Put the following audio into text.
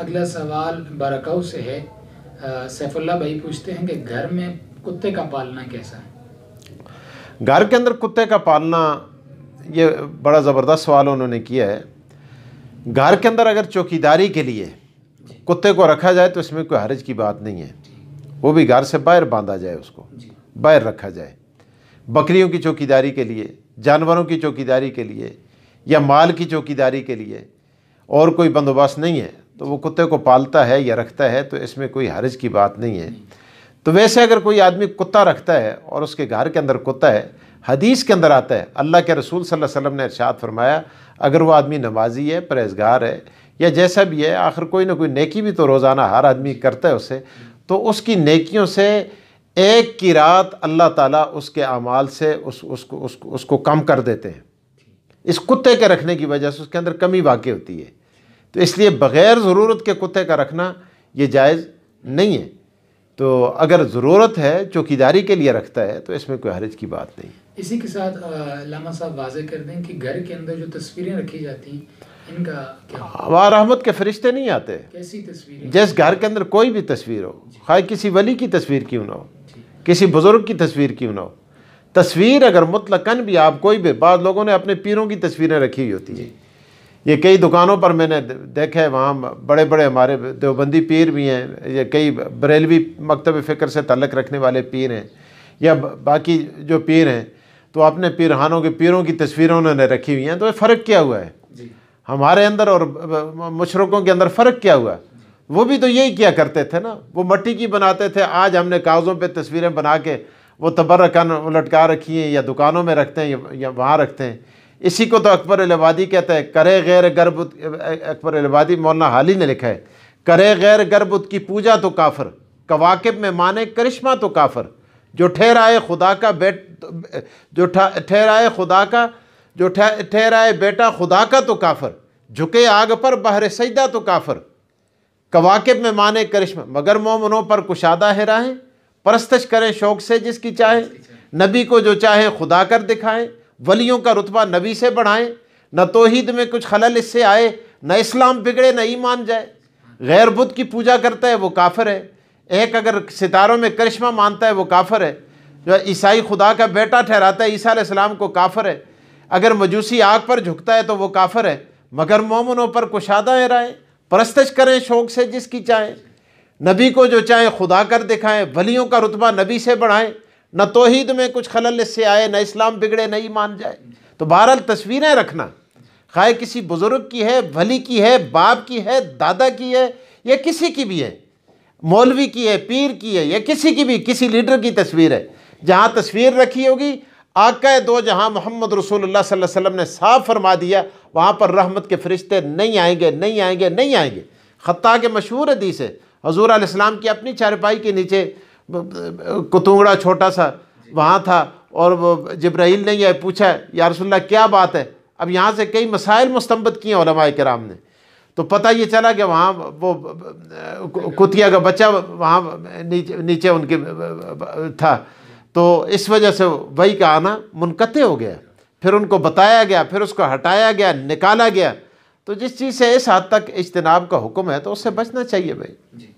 अगला सवाल बारकाऊ से है सैफुल्ला भाई पूछते हैं कि घर में कुत्ते का पालना कैसा है घर के अंदर कुत्ते का पालना ये बड़ा ज़बरदस्त सवाल उन्होंने किया है घर के अंदर अगर चौकीदारी के लिए कुत्ते को रखा जाए तो इसमें कोई हरज की बात नहीं है वो भी घर से बाहर बांधा जाए उसको बाहर रखा जाए बकरियों की चौकीदारी के लिए जानवरों की चौकीदारी के लिए या माल की चौकीदारी के लिए और कोई बंदोबस्त नहीं है तो वो कुत्ते को पालता है या रखता है तो इसमें कोई हर्ज की बात नहीं है तो वैसे अगर कोई आदमी कुत्ता रखता है और उसके घर के अंदर कुत्ता है हदीस के अंदर आता है अल्लाह के रसूल सल्लल्लाहु अलैहि वसल्लम ने इरशाद फरमाया अगर वो आदमी नमाजी है परहेजगार है या जैसा भी है आखिर कोई ना कोई नेकी भी तो रोज़ाना हर आदमी करता है उससे तो उसकी नेकियों से एक की रात अल्लाह ताला उसके अमाल से उस उसको उसको उसको कम कर देते हैं इस कुत्ते के रखने की वजह से उसके अंदर कमी वाक़ होती है तो इसलिए बग़ैर ज़रूरत के कुत्ते का रखना ये जायज़ नहीं है तो अगर ज़रूरत है चौकीदारी के लिए रखता है तो इसमें कोई हरज की बात नहीं इसी के साथ लामा साहब वाजे कर दें कि घर के अंदर जो तस्वीरें रखी जाती हैं इनका हाँ, रहमत के फरिश्ते नहीं आते कैसी तस्वीरें जिस घर के अंदर कोई भी तस्वीर हो खाए किसी वली की तस्वीर क्यों ना हो किसी बुज़ुर्ग की तस्वीर क्यों ना हो तस्वीर अगर मुतलकन भी आप कोई भी बाद लोगों ने अपने पीरों की तस्वीरें रखी हुई होती हैं ये कई दुकानों पर मैंने देखा है वहाँ बड़े बड़े हमारे देवबंदी पीर भी हैं ये कई बरेलवी मकतब फ़िक्र से तल्लक रखने वाले पीर हैं या बाकी जो पीर हैं तो अपने पीरहानों के पीरों की तस्वीरों उन्होंने रखी हुई हैं तो ये फ़र्क क्या हुआ है हमारे अंदर और मशरक़ों के अंदर फ़र्क क्या हुआ वो भी तो यही किया करते थे ना वो मट्टी की बनाते थे आज हमने कागज़ों पे तस्वीरें बना के वो तबरकन लटका रखी हैं या दुकानों में रखते हैं या वहाँ रखते हैं इसी को तो अकबर अलवादी कहते हैं करे गैर गर्भ अकबर अलवादी मौलाना हाली ने लिखा है करे गैर गर्भ की पूजा तो काफर कवाकब में माने करिश्मा तो काफर जो ठहराए खुदा का बेट जो ठहराए खुदा का जो ठहराए बेटा खुदा का तो काफर झुके आग पर बहर सजदा तो काफर कवाकब में माने करिश्मा मगर मोमनों पर कुशादा है राहें परस्तश करें शौक से जिसकी चाहे नबी को जो चाहे खुदा कर दिखाएँ वलियों का रुतबा नबी से बढ़ाएं न तोहद में कुछ खलल इससे आए न इस्लाम बिगड़े न ईमान जाए गैर बुद्ध की पूजा करता है वो काफर है एक अगर सितारों में करिश्मा मानता है वो काफर है जो ईसाई खुदा का बेटा ठहराता है ईसा इस्लाम को काफर है अगर मजूसी आग पर झुकता है तो वो काफर है मगर मोमनों पर कुशादा हराएँ परस्तश करें शौक से जिसकी चाहें नबी को जो चाहें खुदा कर दिखाएं वलियों का रुतबा नबी से बढ़ाएँ न तोहद में कुछ खलल इससे आए न इस्लाम बिगड़े न मान जाए तो बहरहाल तस्वीरें रखना खाए किसी बुज़ुर्ग की है भली की है बाप की है दादा की है या किसी की भी है मौलवी की है पीर की है या किसी की भी किसी लीडर की तस्वीर है जहाँ तस्वीर रखी होगी आका दो जहाँ मोहम्मद रसूलुल्लाह सल्लल्लाहु अलैहि वसल्लम ने साफ फरमा दिया वहाँ पर रहमत के फरिश्ते नहीं आएंगे नहीं आएंगे नहीं आएंगे ख़त्ता के मशहूर हदीस है हजूर आसमाम की अपनी चारपाई के नीचे कुतुंगड़ा छोटा सा वहाँ था और जब्राहील ने यह पूछा या रसोल्ला क्या बात है अब यहाँ से कई मसाइल मुस्तबत किए के कराम ने तो पता ये चला कि वहाँ वो कुतिया का बच्चा वहाँ नीचे नीचे उनके था तो इस वजह से वही का आना मुनक़ हो गया फिर उनको बताया गया फिर उसको हटाया गया निकाला गया तो जिस चीज़ से इस हद तक इजतनाब का हुक्म है तो उससे बचना चाहिए भाई